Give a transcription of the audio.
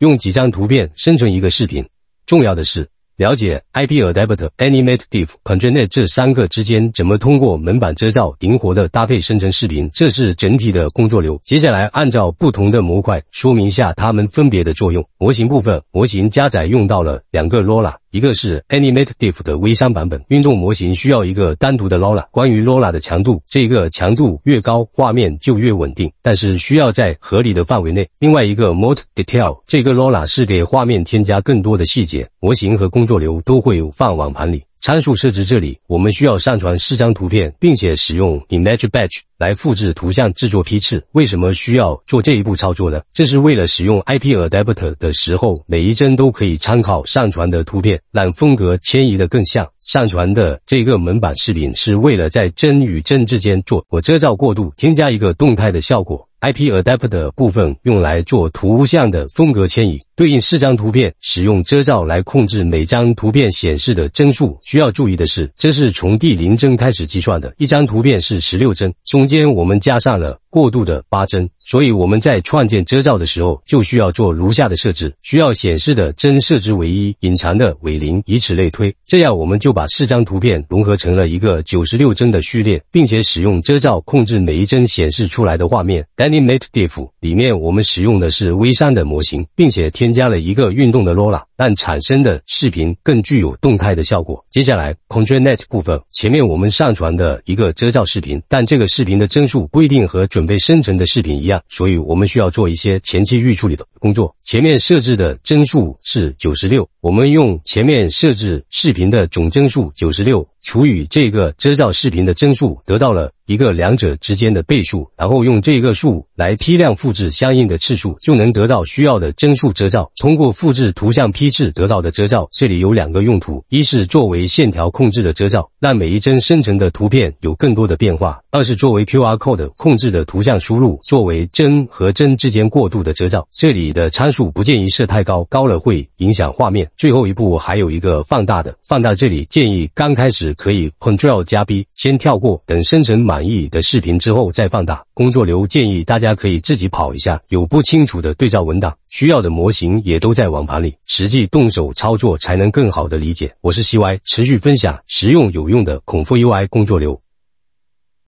用几张图片生成一个视频，重要的是了解 IP Adapter、Animative e d、c o n t r d a t e 这三个之间怎么通过门板遮罩灵活的搭配生成视频，这是整体的工作流。接下来按照不同的模块说明一下它们分别的作用。模型部分，模型加载用到了两个 LoRA。一个是 a n i m a t e d i f f 的微商版本，运动模型需要一个单独的 lora。关于 lora 的强度，这个强度越高，画面就越稳定，但是需要在合理的范围内。另外一个 more detail，这个 lora 是给画面添加更多的细节，模型和工作流都会放网盘里。参数设置这里，我们需要上传四张图片，并且使用 image batch 来复制图像制作批次。为什么需要做这一步操作呢？这是为了使用 ip adapter 的时候，每一帧都可以参考上传的图片。让风格迁移的更像，上传的这个门板视频是为了在帧与帧之间做我遮罩过渡，添加一个动态的效果。IP Adapt 部分用来做图像的风格迁移，对应四张图片，使用遮罩来控制每张图片显示的帧数。需要注意的是，这是从第零帧开始计算的，一张图片是十六帧，中间我们加上了过渡的八帧，所以我们在创建遮罩的时候就需要做如下的设置：需要显示的帧设置为一，隐藏的为零，以此类推。这样我们就把四张图片融合成了一个九十六帧的序列，并且使用遮罩控制每一帧显示出来的画面。In Mediff 里面，我们使用的是微3的模型，并且添加了一个运动的 Lora，但产生的视频更具有动态的效果。接下来 c o n t r a l n e t 部分，前面我们上传的一个遮罩视频，但这个视频的帧数不一定和准备生成的视频一样，所以我们需要做一些前期预处理的工作。前面设置的帧数是九十六，我们用前面设置视频的总帧数九十六除以这个遮罩视频的帧数，得到了。一个两者之间的倍数，然后用这个数来批量复制相应的次数，就能得到需要的帧数遮罩。通过复制图像批次得到的遮罩，这里有两个用途：一是作为线条控制的遮罩，让每一帧生成的图片有更多的变化；二是作为 QR code 控制的图像输入，作为帧和帧之间过渡的遮罩。这里的参数不建议设太高，高了会影响画面。最后一步还有一个放大的放大，这里建议刚开始可以 Ctrl 加 B 先跳过，等生成满。满意的视频之后再放大工作流，建议大家可以自己跑一下。有不清楚的对照文档，需要的模型也都在网盘里。实际动手操作才能更好的理解。我是西歪，持续分享实用有用的孔夫 UI 工作流。